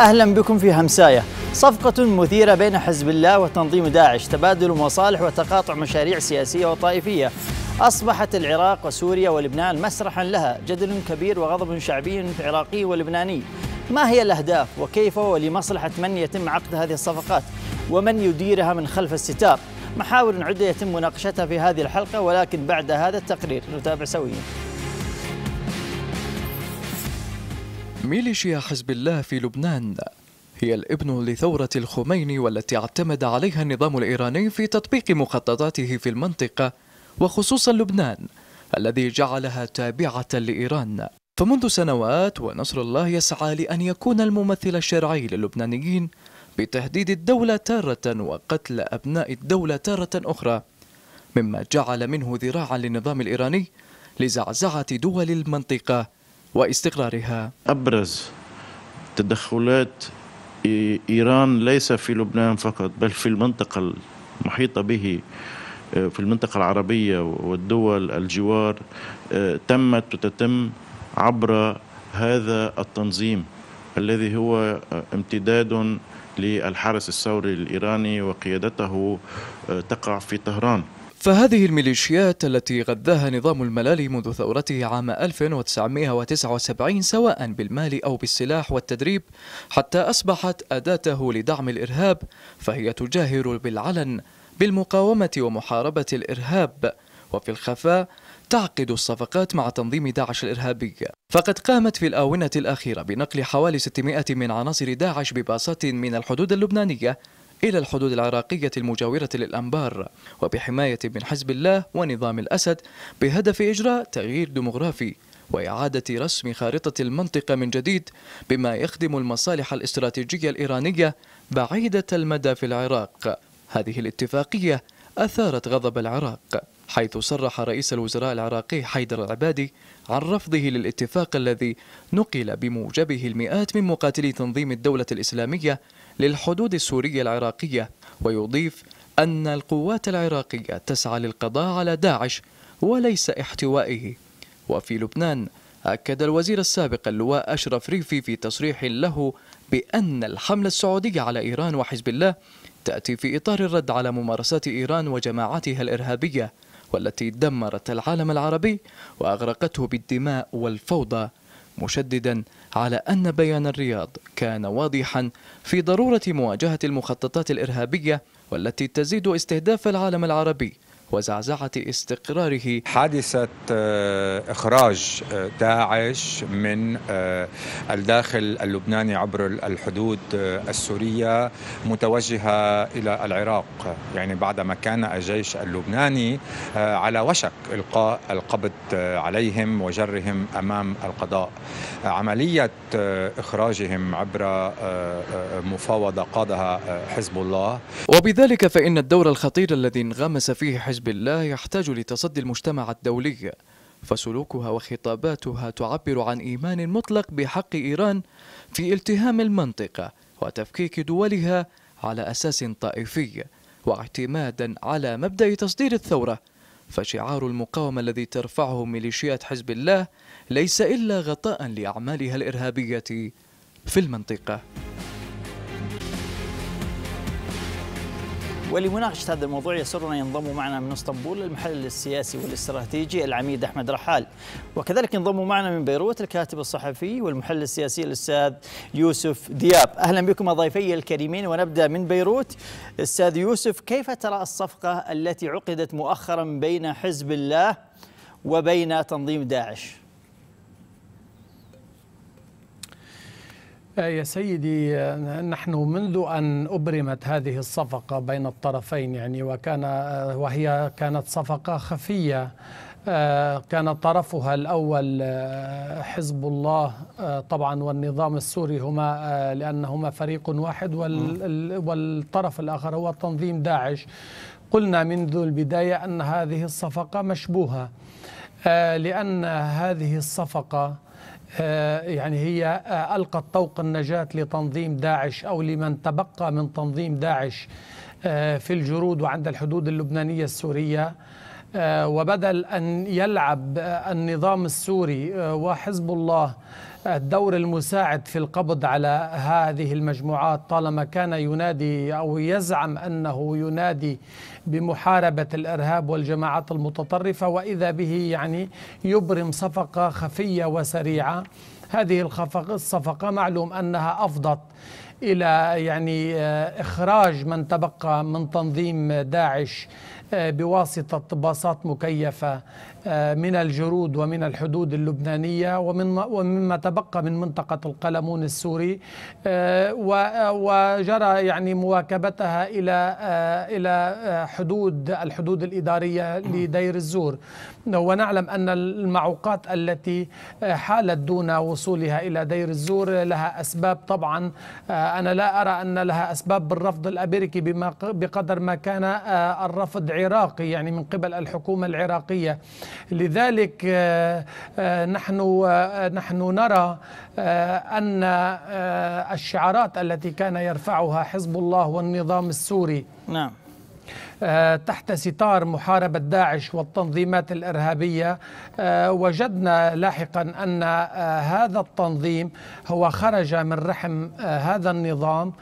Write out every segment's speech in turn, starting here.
أهلا بكم في همساية صفقة مثيرة بين حزب الله وتنظيم داعش تبادل مصالح وتقاطع مشاريع سياسية وطائفية أصبحت العراق وسوريا ولبنان مسرحا لها جدل كبير وغضب شعبي عراقي ولبناني ما هي الأهداف وكيف ولمصلحة من يتم عقد هذه الصفقات ومن يديرها من خلف الستار محاور عدة يتم مناقشتها في هذه الحلقة ولكن بعد هذا التقرير نتابع سويا ميليشيا حزب الله في لبنان هي الابن لثورة الخميني والتي اعتمد عليها النظام الإيراني في تطبيق مخططاته في المنطقة وخصوصا لبنان الذي جعلها تابعة لإيران فمنذ سنوات ونصر الله يسعى لأن يكون الممثل الشرعي للبنانيين بتهديد الدولة تارة وقتل أبناء الدولة تارة أخرى مما جعل منه ذراعا للنظام الإيراني لزعزعة دول المنطقة واستقرارها أبرز تدخلات إيران ليس في لبنان فقط بل في المنطقة المحيطة به آه، في المنطقة العربية والدول الجوار آه، تمت وتتم عبر هذا التنظيم الذي هو آه، امتداد للحرس الثوري الإيراني وقيادته تقع في طهران فهذه الميليشيات التي غذاها نظام الملالي منذ ثورته عام 1979 سواء بالمال أو بالسلاح والتدريب حتى أصبحت أداته لدعم الإرهاب فهي تجاهر بالعلن بالمقاومة ومحاربة الإرهاب وفي الخفاء تعقد الصفقات مع تنظيم داعش الإرهابي فقد قامت في الآونة الأخيرة بنقل حوالي 600 من عناصر داعش بباصات من الحدود اللبنانية إلى الحدود العراقية المجاورة للأنبار وبحماية من حزب الله ونظام الأسد بهدف إجراء تغيير ديمغرافي وإعادة رسم خارطة المنطقة من جديد بما يخدم المصالح الاستراتيجية الإيرانية بعيدة المدى في العراق هذه الاتفاقية أثارت غضب العراق حيث صرح رئيس الوزراء العراقي حيدر العبادي عن رفضه للاتفاق الذي نقل بموجبه المئات من مقاتلي تنظيم الدولة الإسلامية للحدود السورية العراقية ويضيف أن القوات العراقية تسعى للقضاء على داعش وليس احتوائه وفي لبنان أكد الوزير السابق اللواء أشرف ريفي في تصريح له بأن الحملة السعودية على إيران وحزب الله تأتي في إطار الرد على ممارسات إيران وجماعاتها الإرهابية والتي دمرت العالم العربي وأغرقته بالدماء والفوضى مشددا على أن بيان الرياض كان واضحا في ضرورة مواجهة المخططات الإرهابية والتي تزيد استهداف العالم العربي وزعزعة استقراره حادثة آه، إخراج آه، داعش من آه، الداخل اللبناني عبر الحدود السورية متوجهة إلى العراق يعني بعدما كان الجيش اللبناني على وشك إلقاء القبض عليهم وجرهم أمام القضاء عملية إخراجهم عبر مفاوضة قادها حزب الله وبذلك فإن الدور الخطير الذي انغمس فيه حزب حزب الله يحتاج لتصدي المجتمع الدولي فسلوكها وخطاباتها تعبر عن إيمان مطلق بحق إيران في التهام المنطقة وتفكيك دولها على أساس طائفي واعتمادا على مبدأ تصدير الثورة فشعار المقاومة الذي ترفعه ميليشيات حزب الله ليس إلا غطاء لأعمالها الإرهابية في المنطقة ولمناقشة هذا الموضوع يسرنا ينضم معنا من اسطنبول المحلل السياسي والاستراتيجي العميد أحمد رحال وكذلك ينضم معنا من بيروت الكاتب الصحفي والمحلل السياسي الأستاذ يوسف دياب أهلا بكم ضيفي الكريمين ونبدأ من بيروت أستاذ يوسف كيف ترى الصفقة التي عقدت مؤخرا بين حزب الله وبين تنظيم داعش يا سيدي نحن منذ أن أبرمت هذه الصفقة بين الطرفين يعني وكان وهي كانت صفقة خفية كان طرفها الأول حزب الله طبعا والنظام السوري هما لأنهما فريق واحد والطرف الآخر هو تنظيم داعش قلنا منذ البداية أن هذه الصفقة مشبوهة آه، لأن هذه الصفقة آه، يعني هي آه، ألقت طوق النجاة لتنظيم داعش أو لمن تبقى من تنظيم داعش في الجرود وعند الحدود اللبنانية السورية وبدل أن يلعب النظام السوري وحزب الله الدور المساعد في القبض على هذه المجموعات طالما كان ينادي او يزعم انه ينادي بمحاربه الارهاب والجماعات المتطرفه واذا به يعني يبرم صفقه خفيه وسريعه هذه الصفقه معلوم انها افضت الى يعني آه، اخراج من تبقى من تنظيم داعش آه، بواسطه باصات مكيفه آه، من الجرود ومن الحدود اللبنانية ومن ومما تبقى من منطقة القلمون السوري آه، آه، وجرى يعني مواكبتها إلى إلى حدود الحدود الإدارية لدير الزور ونعلم أن المعوقات التي حالت دون وصولها إلى دير الزور لها أسباب طبعا أنا لا أرى أن لها أسباب بالرفض الأمريكي بقدر ما كان الرفض عراقي يعني من قبل الحكومة العراقية لذلك آه، آه، نحن آه، نحن نرى ان الشعارات التي كان يرفعها حزب الله والنظام السوري نعم آه، تحت ستار محاربة داعش والتنظيمات الإرهابية آه، وجدنا لاحقا أن آه، هذا التنظيم هو خرج من رحم هذا النظام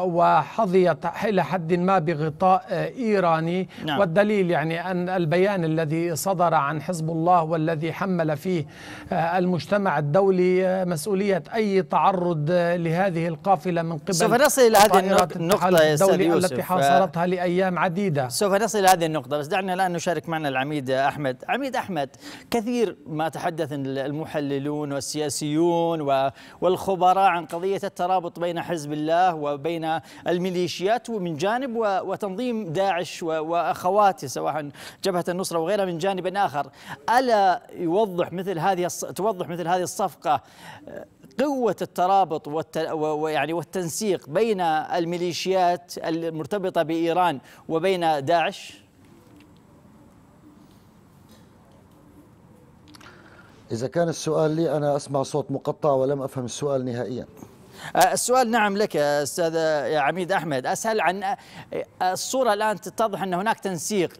وحظي إلى حد ما بغطاء إيراني نعم. والدليل يعني أن البيان الذي صدر عن حزب الله والذي حمل فيه المجتمع الدولي مسؤولية أي تعرض لهذه القافلة من قبل سوف نصل إلى هذه النقطة التي حاصرتها لأيام عديدة سوف نصل إلى هذه النقطة بس دعنا الآن نشارك معنا العميد أحمد عميد أحمد كثير ما تحدث المحللون والسياسيون والخبراء عن قضية الترابط بين حزب الله وبين الميليشيات ومن جانب وتنظيم داعش وأخواته سواء جبهة النصرة وغيرها من جانب آخر ألا يوضح مثل هذه توضح مثل هذه الصفقة قوة الترابط ويعني والتنسيق بين الميليشيات المرتبطة بإيران وبين داعش؟ إذا كان السؤال لي أنا أسمع صوت مقطع ولم أفهم السؤال نهائيا أه، السؤال نعم لك أستاذ عميد أحمد أسأل عن أه، الصورة الآن تتضح أن هناك تنسيق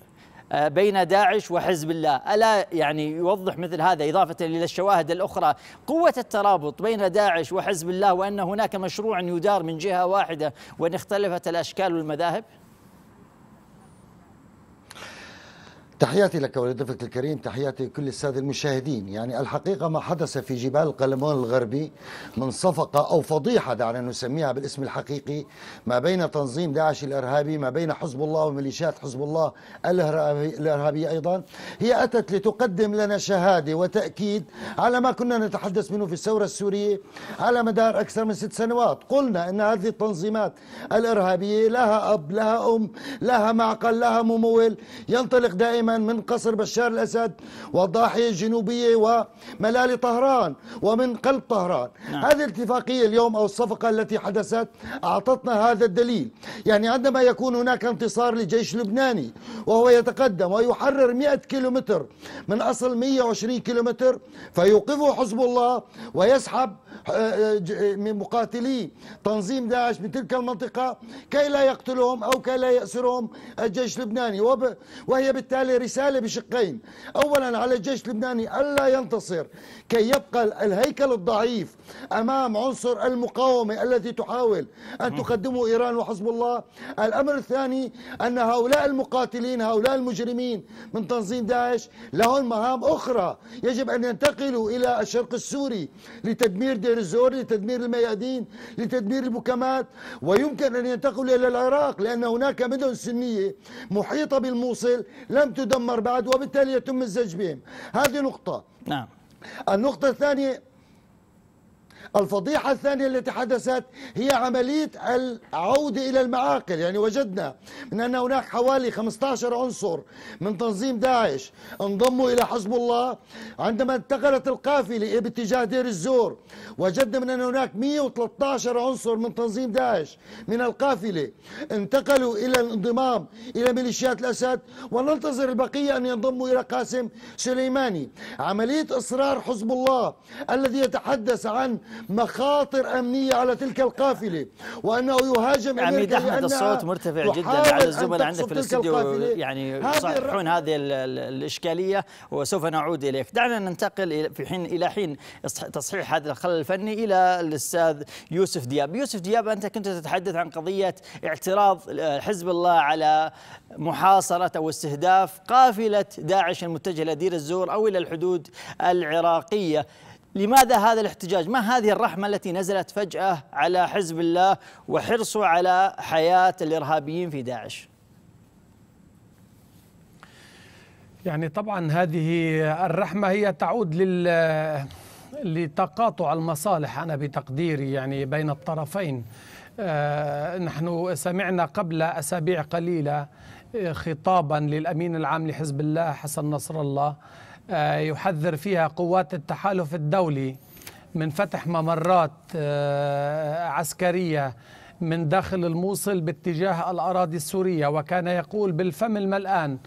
بين داعش وحزب الله ألا يعني يوضح مثل هذا إضافة إلى الشواهد الأخرى قوة الترابط بين داعش وحزب الله وأن هناك مشروع يدار من جهة واحدة وإن اختلفت الأشكال والمذاهب تحياتي لك ولضيفك الكريم تحياتي لكل السادة المشاهدين يعني الحقيقة ما حدث في جبال القلمون الغربي من صفقة أو فضيحة دعنا نسميها بالاسم الحقيقي ما بين تنظيم داعش الإرهابي ما بين حزب الله وميليشيات حزب الله الإرهابية أيضا هي أتت لتقدم لنا شهادة وتأكيد على ما كنا نتحدث منه في الثورة السورية على مدار أكثر من ست سنوات قلنا أن هذه التنظيمات الإرهابية لها أب لها أم لها معقل لها ممول ينطلق دائما اليمن من قصر بشار الأسد والضاحية الجنوبية وملال طهران ومن قلب طهران نعم. هذه الاتفاقية اليوم أو الصفقة التي حدثت أعطتنا هذا الدليل يعني عندما يكون هناك انتصار لجيش لبناني وهو يتقدم ويحرر 100 كيلومتر من أصل 120 كيلومتر فيوقفه حزب الله ويسحب من مقاتلي تنظيم داعش من تلك المنطقة كي لا يقتلهم أو كي لا يأسرهم الجيش اللبناني وهي بالتالي رسالة بشقين أولا على الجيش اللبناني ألا ينتصر كي يبقى الهيكل الضعيف أمام عنصر المقاومة التي تحاول أن تقدمه إيران وحزب الله الأمر الثاني أن هؤلاء المقاتلين هؤلاء المجرمين من تنظيم داعش لهم مهام أخرى يجب أن ينتقلوا إلى الشرق السوري لتدمير دير الزور لتدمير الميادين لتدمير المكامات ويمكن أن ينتقل إلى العراق لأن هناك مدن سنية محيطة بالموصل لم تدمر بعد وبالتالي يتم الزج بهم هذه نقطة نعم النقطة الثانية الفضيحة الثانية التي حدثت هي عملية العودة إلى المعاقل يعني وجدنا من أن هناك حوالي 15 عنصر من تنظيم داعش انضموا إلى حزب الله عندما انتقلت القافلة باتجاه دير الزور وجدنا من أن هناك 113 عنصر من تنظيم داعش من القافلة انتقلوا إلى الانضمام إلى ميليشيات الأسد وننتظر البقية أن ينضموا إلى قاسم سليماني عملية إصرار حزب الله الذي يتحدث عن مخاطر أمنية على تلك القافلة وأنه يهاجم عميد يعني أحمد الصوت مرتفع جدا على الزملاء عندك في الاستديو يعني يصححون هذه الإشكالية وسوف نعود إليك دعنا ننتقل في حين إلى حين تصحيح هذا الخلل الفني إلى الأستاذ يوسف دياب يوسف دياب أنت كنت تتحدث عن قضية اعتراض آه، حزب الله على محاصرة أو استهداف قافلة داعش المتجهة إلى دير الزور أو إلى الحدود العراقية لماذا هذا الاحتجاج؟ ما هذه الرحمة التي نزلت فجأة على حزب الله وحرصه على حياة الإرهابيين في داعش؟ يعني طبعا هذه الرحمة هي تعود لل لتقاطع المصالح أنا بتقديري يعني بين الطرفين آه، نحن سمعنا قبل أسابيع قليلة آه، خطابا للأمين العام لحزب الله حسن نصر الله آه، يحذر فيها قوات التحالف الدولي من فتح ممرات آه، عسكريه من داخل الموصل باتجاه الاراضي السوريه وكان يقول بالفم الملآن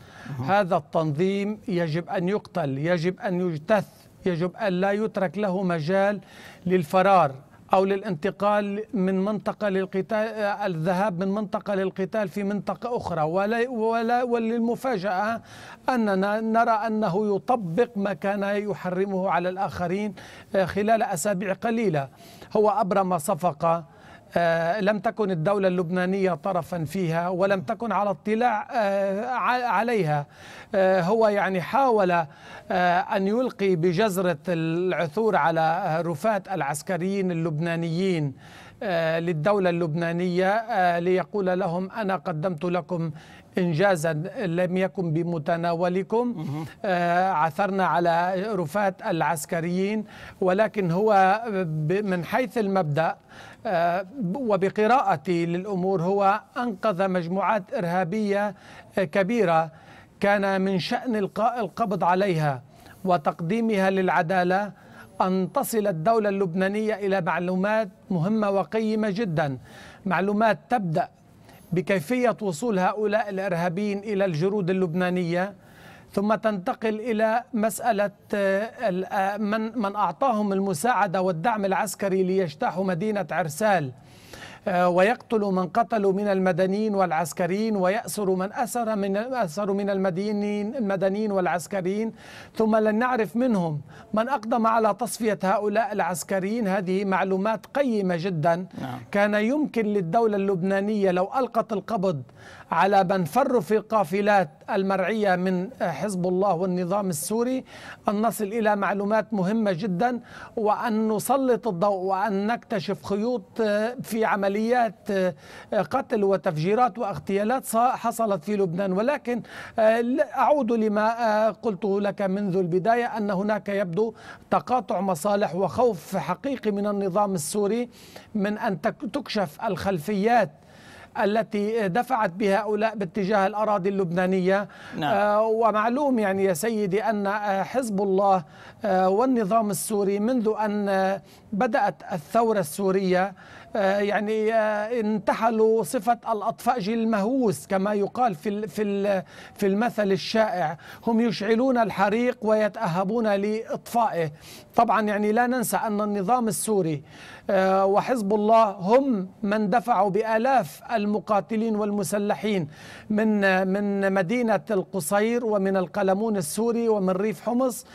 هذا التنظيم يجب ان يقتل يجب ان يجتث يجب ان لا يترك له مجال للفرار أو للانتقال من منطقة للقتال آه، الذهاب من منطقة للقتال في منطقة أخرى ولا ولا وللمفاجأة أننا نرى أنه يطبق ما كان يحرمه على الآخرين آه، خلال أسابيع قليلة هو أبرم صفقة آه، لم تكن الدولة اللبنانية طرفا فيها ولم تكن على اطلاع آه، عليها آه، هو يعني حاول أن يلقي بجزرة العثور على رفات العسكريين اللبنانيين للدولة اللبنانية ليقول لهم أنا قدمت لكم إنجازا لم يكن بمتناولكم آه، عثرنا على رفات العسكريين ولكن هو من حيث المبدأ آه، وبقراءتي للأمور هو أنقذ مجموعات إرهابية كبيرة كان من شأن القاء القبض عليها وتقديمها للعدالة أن تصل الدولة اللبنانية إلى معلومات مهمة وقيمة جدا معلومات تبدأ بكيفية وصول هؤلاء الإرهابيين إلى الجنود اللبنانية ثم تنتقل إلى مسألة آه، آه، من من أعطاهم المساعدة والدعم العسكري ليجتاحوا مدينة عرسال آه، ويقتل من قتلوا من المدنيين والعسكريين ويأسر من أسر من أسر من المدنيين المدنيين والعسكريين ثم لن نعرف منهم من أقدم على تصفية هؤلاء العسكريين هذه معلومات قيمة جدا نعم. كان يمكن للدولة اللبنانية لو ألقت القبض على من فروا في قافلات المرعية من حزب الله والنظام السوري أن نصل إلى معلومات مهمة جدا وأن نسلط الضوء وأن نكتشف خيوط آه، في عمليات آه، آه، قتل وتفجيرات واغتيالات حصلت في لبنان ولكن أعود لما قلته لك منذ البداية أن هناك يبدو تقاطع مصالح وخوف حقيقي من النظام السوري من أن تكشف الخلفيات التي دفعت بهؤلاء باتجاه الأراضي اللبنانية نعم. آه، ومعلوم يعني يا سيدي أن آه، حزب الله آه، والنظام السوري منذ أن بدأت الثورة السورية يعني انتحلوا صفة الأطفأج المهووس كما يقال في في في المثل الشائع هم يشعلون الحريق ويتأهبون لإطفائه طبعا يعني لا ننسى أن النظام السوري آه، وحزب الله هم من دفعوا بآلاف المقاتلين والمسلحين من من مدينة القصير ومن القلمون السوري ومن ريف حمص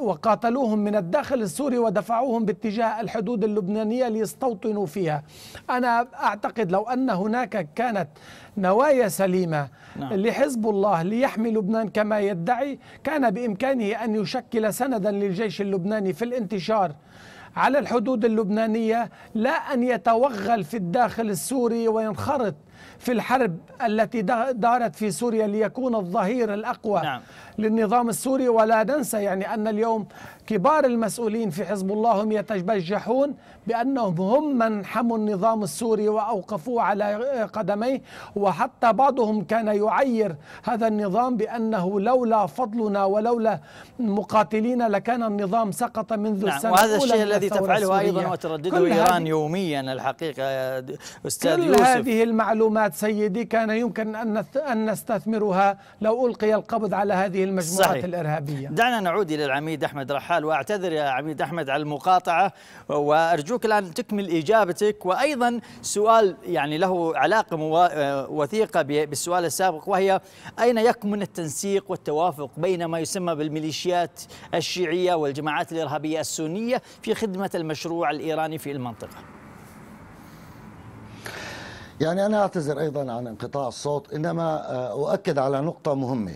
وقاتلوهم من الداخل السوري ودفعوهم باتجاه الحدود اللبنانية ليستوطنوا فيها أنا أعتقد لو أن هناك كانت نوايا سليمة نعم. لحزب الله ليحمي لبنان كما يدعي كان بإمكانه أن يشكل سندا للجيش اللبناني في الانتشار على الحدود اللبنانية لا أن يتوغل في الداخل السوري وينخرط في الحرب التي دارت في سوريا ليكون الظهير الأقوى نعم. للنظام السوري ولا ننسى يعني أن اليوم كبار المسؤولين في حزب الله هم يتبجحون بأنهم هم من حموا النظام السوري وأوقفوه على قدميه وحتى بعضهم كان يعير هذا النظام بأنه لولا فضلنا ولولا مقاتلين لكان النظام سقط منذ نعم. السنة وهذا الشيء الذي تفعله أيضا وتردده إيران يوميا الحقيقة أستاذ كل يوسف كل هذه المعلومات معلومات سيدي كان يمكن أن أن نستثمرها لو ألقي القبض على هذه المجموعات صحيح. الإرهابية دعنا نعود إلى العميد أحمد رحال وأعتذر يا عميد أحمد على المقاطعة وأرجوك الآن تكمل إجابتك وأيضا سؤال يعني له علاقة وثيقة بالسؤال السابق وهي أين يكمن التنسيق والتوافق بين ما يسمى بالميليشيات الشيعية والجماعات الإرهابية السنية في خدمة المشروع الإيراني في المنطقة يعني أنا أعتذر أيضا عن انقطاع الصوت إنما آه، أؤكد على نقطة مهمة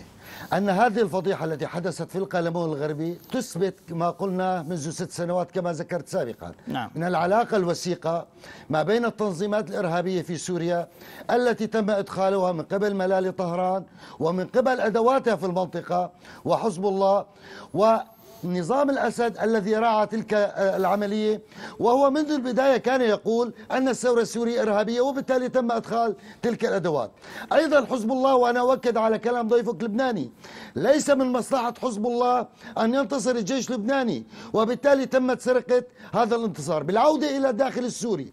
أن هذه الفضيحة التي حدثت في القلمون الغربي تثبت ما قلنا منذ ست سنوات كما ذكرت سابقا نعم. من العلاقة الوثيقة ما بين التنظيمات الإرهابية في سوريا التي تم إدخالها من قبل ملالي طهران ومن قبل أدواتها في المنطقة وحزب الله و نظام الأسد الذي راعى تلك آه، العملية وهو منذ البداية كان يقول أن الثورة السورية إرهابية وبالتالي تم أدخال تلك الأدوات أيضا حزب الله وأنا أؤكد على كلام ضيفك لبناني ليس من مصلحة حزب الله أن ينتصر الجيش اللبناني وبالتالي تمت سرقة هذا الانتصار بالعودة إلى الداخل السوري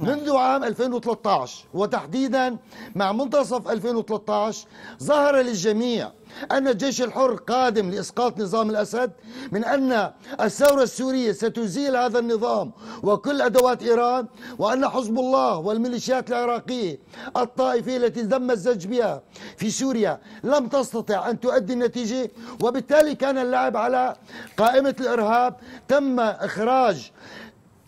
نعم. منذ عام 2013 وتحديدا مع منتصف 2013 ظهر للجميع أن الجيش الحر قادم لإسقاط نظام الأسد من أن الثورة السورية ستزيل هذا النظام وكل أدوات إيران وأن حزب الله والميليشيات العراقية الطائفية التي تم الزج بها في سوريا لم تستطع أن تؤدي النتيجة وبالتالي كان اللعب على قائمة الإرهاب تم إخراج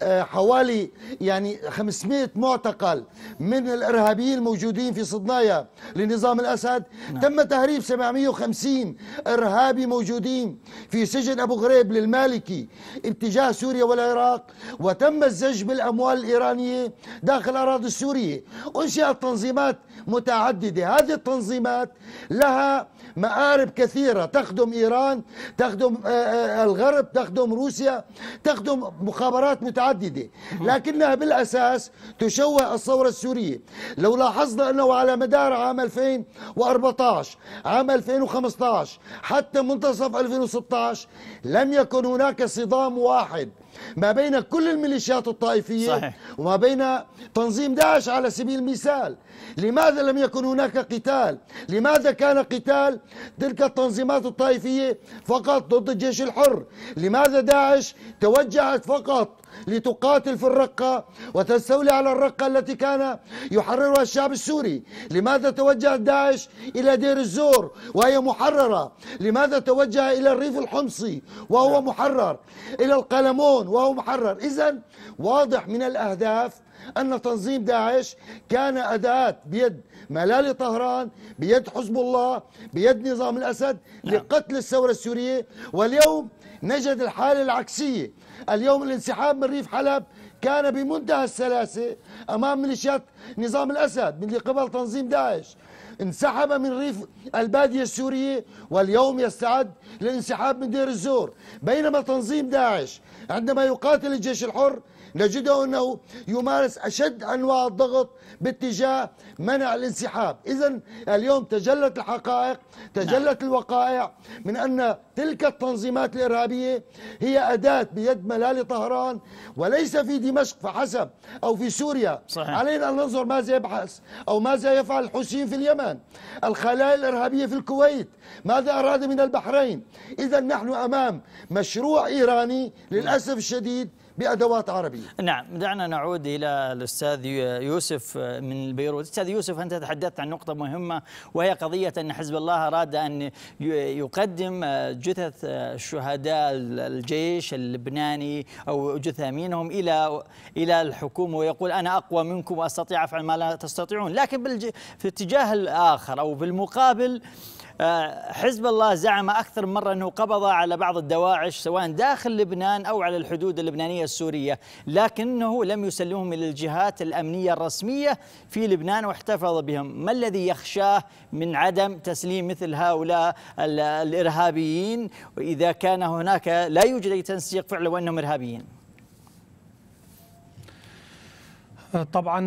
آه، حوالي يعني 500 معتقل من الارهابيين الموجودين في صدنايا لنظام الاسد نعم. تم تهريب 750 ارهابي موجودين في سجن ابو غريب للمالكي اتجاه سوريا والعراق وتم الزج بالاموال الايرانيه داخل الاراضي السوريه انشئت تنظيمات متعدده هذه التنظيمات لها مآرب كثيره تخدم ايران تخدم آه، آه، الغرب تخدم روسيا تخدم مخابرات متعدده متعددة لكنها بالأساس تشوه الثورة السورية لو لاحظنا أنه على مدار عام 2014 عام 2015 حتى منتصف 2016 لم يكن هناك صدام واحد ما بين كل الميليشيات الطائفية صحيح. وما بين تنظيم داعش على سبيل المثال لماذا لم يكن هناك قتال لماذا كان قتال تلك التنظيمات الطائفية فقط ضد الجيش الحر لماذا داعش توجهت فقط لتقاتل في الرقة وتستولي على الرقة التي كان يحررها الشعب السوري لماذا توجه داعش إلى دير الزور وهي محررة لماذا توجه إلى الريف الحمصي وهو نعم. محرر إلى القلمون الوطن وهو محرر إذا واضح من الأهداف أن تنظيم داعش كان أداة بيد ملالي طهران بيد حزب الله بيد نظام الأسد نعم. لقتل الثورة السورية واليوم نجد الحالة العكسية اليوم الانسحاب من ريف حلب كان بمنتهى السلاسة أمام ميليشيات نظام الأسد من قبل تنظيم داعش انسحب من ريف البادية السورية واليوم يستعد للانسحاب من دير الزور بينما تنظيم داعش عندما يقاتل الجيش الحر نجده أنه يمارس أشد أنواع الضغط باتجاه منع الانسحاب إذا اليوم تجلت الحقائق تجلت نعم. الوقائع من أن تلك التنظيمات الإرهابية هي أداة بيد ملال طهران وليس في دمشق فحسب أو في سوريا صحيح. علينا أن ننظر ماذا يبحث أو ماذا يفعل الحوثيين في اليمن الخلايا الإرهابية في الكويت ماذا أراد من البحرين إذا نحن أمام مشروع إيراني للأسف الشديد بأدوات عربية نعم دعنا نعود إلى الأستاذ يوسف آه، من بيروت أستاذ يوسف أنت تحدثت عن نقطة مهمة وهي قضية أن حزب الله أراد أن يقدم آه، جثث آه، شهداء الجيش اللبناني أو جثة إلى إلى الحكومة ويقول أنا أقوى منكم وأستطيع أفعل ما لا تستطيعون لكن في الاتجاه الآخر أو بالمقابل آه، حزب الله زعم أكثر من مرة أنه قبض على بعض الدواعش سواء داخل لبنان أو على الحدود اللبنانية السورية لكنه لم يسلمهم إلى الجهات الأمنية الرسمية في لبنان واحتفظ بهم ما الذي يخشاه من عدم تسليم مثل هؤلاء الإرهابيين إذا كان هناك لا يوجد أي تنسيق فعلا وأنهم إرهابيين طبعا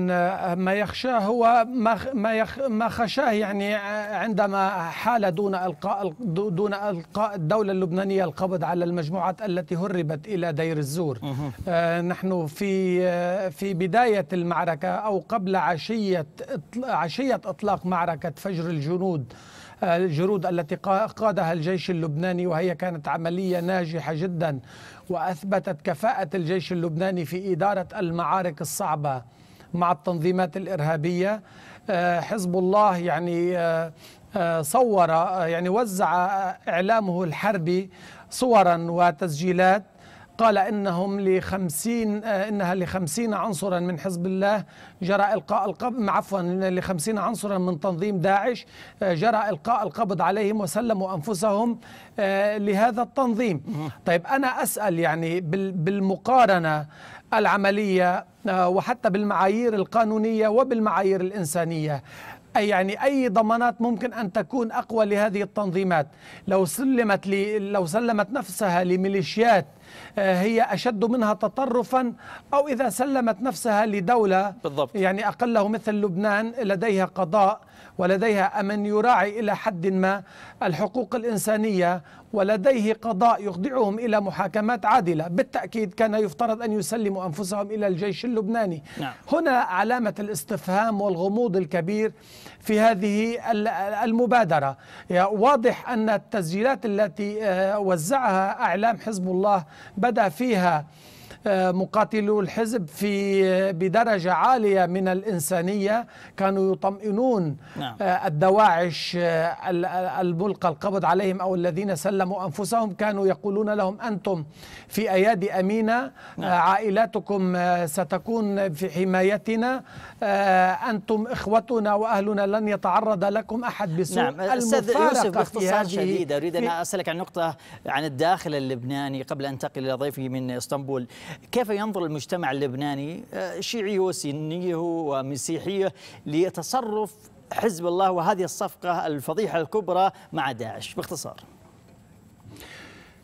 ما يخشاه هو ما ما ما خشاه يعني عندما حال دون القاء دون القاء الدوله اللبنانيه القبض على المجموعات التي هربت الى دير الزور آه، نحن في في بدايه المعركه او قبل عشيه عشيه اطلاق معركه فجر الجنود آه، الجنود التي قادها الجيش اللبناني وهي كانت عمليه ناجحه جدا وأثبتت كفاءة الجيش اللبناني في إدارة المعارك الصعبة مع التنظيمات الإرهابية آه، حزب الله يعني آه، آه، صور يعني وزع إعلامه الحربي صورا وتسجيلات قال إنهم لخمسين آه، إنها لخمسين عنصرا من حزب الله جرى إلقاء القبض عفوا لخمسين عنصرا من تنظيم داعش آه، جرى إلقاء القبض عليهم وسلموا أنفسهم آه، لهذا التنظيم طيب أنا أسأل يعني بالمقارنة العملية وحتى بالمعايير القانونية وبالمعايير الإنسانية أي يعني أي ضمانات ممكن أن تكون أقوى لهذه التنظيمات لو سلمت لي لو سلمت نفسها لميليشيات آه، هي أشد منها تطرفا أو إذا سلمت نفسها لدولة بالضبط. يعني أقله مثل لبنان لديها قضاء ولديها من يراعي إلى حد ما الحقوق الإنسانية ولديه قضاء يخضعهم إلى محاكمات عادلة بالتأكيد كان يفترض أن يسلموا أنفسهم إلى الجيش اللبناني نعم. هنا علامة الاستفهام والغموض الكبير في هذه المبادرة واضح أن التسجيلات التي آه، وزعها أعلام حزب الله بدأ فيها مقاتلو الحزب في بدرجة عالية من الإنسانية كانوا يطمئنون نعم. آه، الدواعش آه، الملقى القبض عليهم أو الذين سلموا أنفسهم كانوا يقولون لهم أنتم في أيادي أمينة آه، نعم. عائلاتكم ستكون في حمايتنا أنتم إخوتنا وأهلنا لن يتعرض لكم أحد بسوء نعم. المفارقة في هذه شديد أريد أن أسألك عن نقطة عن الداخل اللبناني قبل أن أنتقل إلى ضيفي من اسطنبول كيف ينظر المجتمع اللبناني آه، شيعي وسنيه ومسيحيه لتصرف حزب الله وهذه الصفقة الفضيحة الكبرى مع داعش باختصار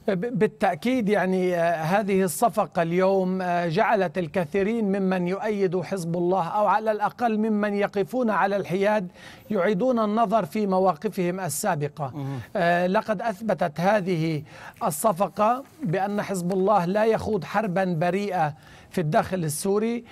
بالتأكيد يعني آه، هذه الصفقة اليوم آه، جعلت الكثيرين ممن يؤيد حزب الله أو على الأقل ممن يقفون على الحياد يعيدون النظر في مواقفهم السابقة آه، لقد أثبتت هذه الصفقة بأن حزب الله لا يخوض حربا بريئة في الداخل السوري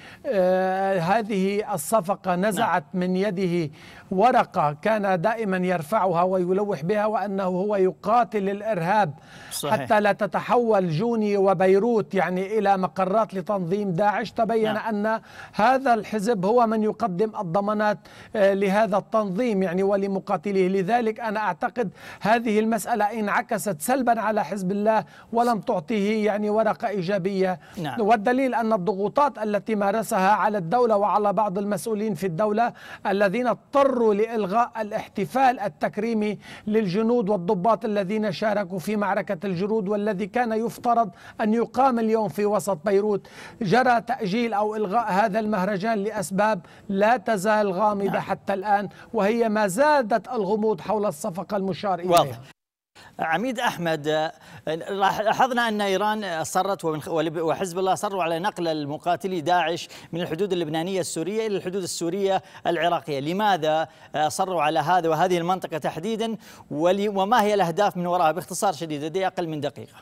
هذه الصفقة نزعت نعم. من يده ورقة كان دائما يرفعها ويلوح بها وأنه هو يقاتل الإرهاب صحيح. حتى لا تتحول جوني وبيروت يعني إلى مقرات لتنظيم داعش تبين نعم. أن هذا الحزب هو من يقدم الضمانات آه، لهذا التنظيم يعني ولمقاتليه لذلك أنا أعتقد هذه المسألة انعكست سلبا على حزب الله ولم تعطيه يعني ورقة إيجابية نعم. والدليل أن الضغوطات التي مارسها على الدولة وعلى بعض المسؤولين في الدولة الذين اضطروا أصروا لإلغاء الاحتفال التكريمي للجنود والضباط الذين شاركوا في معركة الجرود والذي كان يفترض أن يقام اليوم في وسط بيروت جرى تأجيل أو إلغاء هذا المهرجان لأسباب لا تزال غامضة نعم. حتى الآن وهي ما زادت الغموض حول الصفقة المشار إليها عميد احمد لاحظنا ان ايران اصرت وحزب الله اصروا على نقل المقاتلي داعش من الحدود اللبنانيه السوريه الى الحدود السوريه العراقيه، لماذا اصروا على هذا وهذه المنطقه تحديدا وما هي الاهداف من وراء باختصار شديد لدي اقل من دقيقه.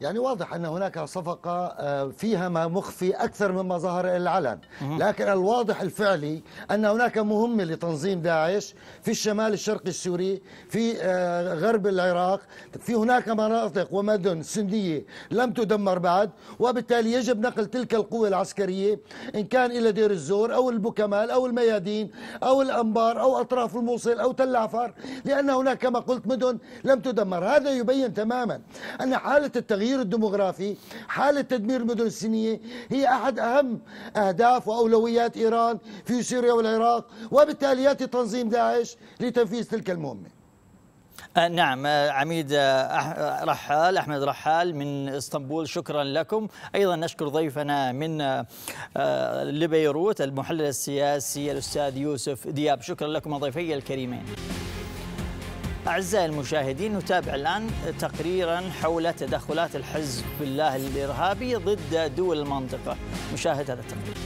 يعني واضح أن هناك صفقة آه، فيها ما مخفي أكثر مما ظهر إلى العلن لكن الواضح الفعلي أن هناك مهمة لتنظيم داعش في الشمال الشرقي السوري في آه، غرب العراق في هناك مناطق ومدن سندية لم تدمر بعد وبالتالي يجب نقل تلك القوة العسكرية إن كان إلى دير الزور أو البوكمال أو الميادين أو الأنبار أو أطراف الموصل أو تل عفار لأن هناك كما قلت مدن لم تدمر هذا يبين تماما أن حالة التغيير التغيير الديمغرافي حالة تدمير المدن السنية هي أحد أهم أهداف وأولويات إيران في سوريا والعراق وبالتالي يأتي تنظيم داعش لتنفيذ تلك المهمة أه، نعم أه، عميد أه، رحال احمد رحال من اسطنبول شكرا لكم ايضا نشكر ضيفنا من لبيروت المحلل السياسي الاستاذ يوسف دياب شكرا لكم ضيفي الكريمين أعزائي المشاهدين نتابع الآن تقريرا حول تدخلات الحزب الله الإرهابي ضد دول المنطقة مشاهد هذا التقرير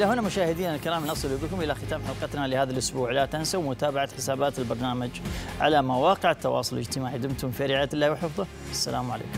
إلى هنا مشاهدينا الكرام نصل بكم إلى ختام حلقتنا لهذا الأسبوع لا تنسوا متابعة حسابات البرنامج على مواقع التواصل الاجتماعي دمتم في رعاية الله وحفظه السلام عليكم